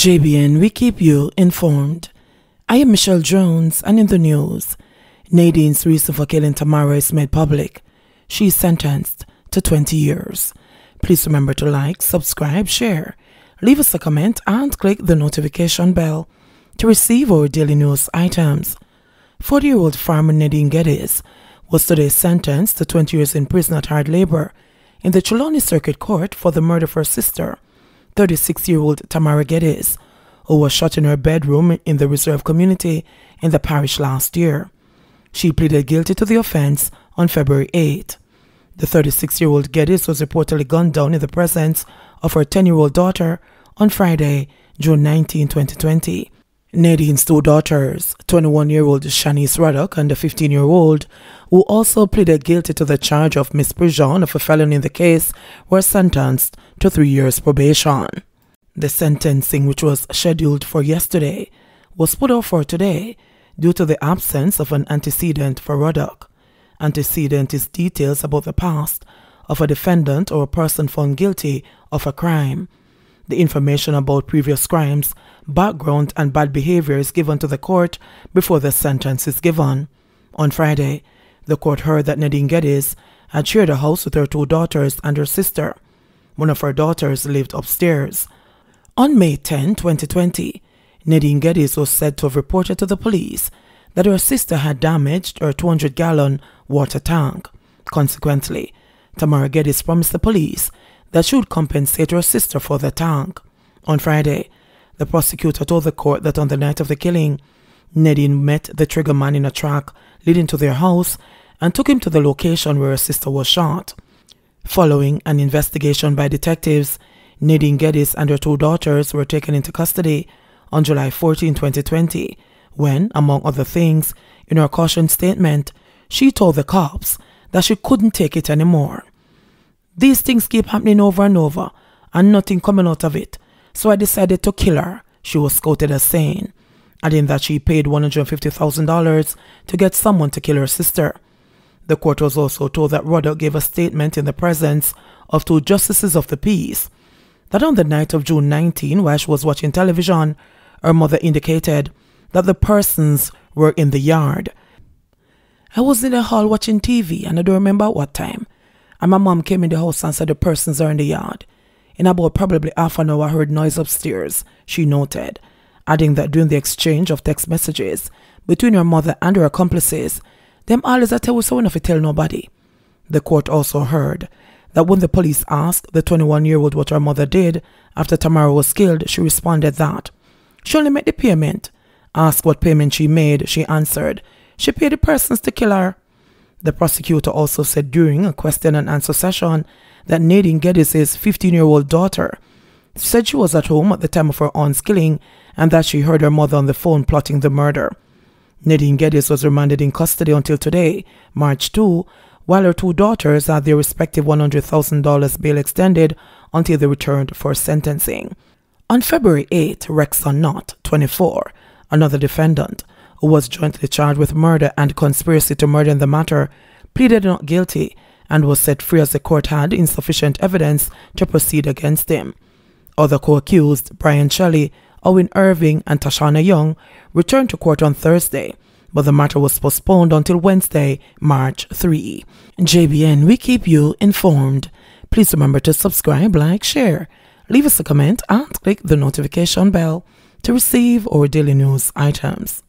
JBN, we keep you informed. I am Michelle Jones, and in the news, Nadine's reason for killing Tamara is made public. She is sentenced to 20 years. Please remember to like, subscribe, share, leave us a comment, and click the notification bell to receive our daily news items. 40 year old farmer Nadine Geddes was today sentenced to 20 years in prison at hard labor in the Trelawney Circuit Court for the murder of her sister. 36 year old Tamara Geddes, who was shot in her bedroom in the reserve community in the parish last year. She pleaded guilty to the offense on February 8. The 36 year old Geddes was reportedly gunned down in the presence of her 10 year old daughter on Friday, June 19, 2020, Nadine's two daughters, 21-year-old Shanice Ruddock and 15-year-old, who also pleaded guilty to the charge of misprision of a felon in the case, were sentenced to three years probation. The sentencing, which was scheduled for yesterday, was put off for today due to the absence of an antecedent for Ruddock. Antecedent is details about the past of a defendant or a person found guilty of a crime the information about previous crimes, background, and bad behavior is given to the court before the sentence is given. On Friday, the court heard that Nadine Geddes had shared a house with her two daughters and her sister. One of her daughters lived upstairs. On May 10, 2020, Nadine Geddes was said to have reported to the police that her sister had damaged her 200 gallon water tank. Consequently, Tamara Geddes promised the police that should compensate her sister for the tank. On Friday, the prosecutor told the court that on the night of the killing, Nadine met the trigger man in a truck leading to their house and took him to the location where her sister was shot. Following an investigation by detectives, Nadine Geddes and her two daughters were taken into custody on July 14, 2020, when, among other things, in her caution statement, she told the cops that she couldn't take it anymore. These things keep happening over and over and nothing coming out of it. So I decided to kill her, she was quoted as saying, adding that she paid $150,000 to get someone to kill her sister. The court was also told that Roddock gave a statement in the presence of two justices of the peace that on the night of June 19, while she was watching television, her mother indicated that the persons were in the yard. I was in the hall watching TV and I don't remember what time, and my mom came in the house and said the persons are in the yard. In about probably half an hour, I heard noise upstairs, she noted, adding that during the exchange of text messages between her mother and her accomplices, them all is a tell was so enough to tell nobody. The court also heard that when the police asked the 21 year old what her mother did after Tamara was killed, she responded that she only made the payment. Asked what payment she made, she answered, she paid the persons to kill her. The prosecutor also said during a question and answer session that Nadine Geddes' 15 year old daughter said she was at home at the time of her aunt's killing and that she heard her mother on the phone plotting the murder. Nadine Geddes was remanded in custody until today, March 2, while her two daughters had their respective $100,000 bail extended until they returned for sentencing. On February 8, Rexon Knott, 24, another defendant, who was jointly charged with murder and conspiracy to murder in the matter, pleaded not guilty and was set free as the court had insufficient evidence to proceed against him. Other co-accused, Brian Shelley, Owen Irving, and Tashana Young, returned to court on Thursday, but the matter was postponed until Wednesday, March 3. JBN, we keep you informed. Please remember to subscribe, like, share, leave us a comment, and click the notification bell to receive our daily news items.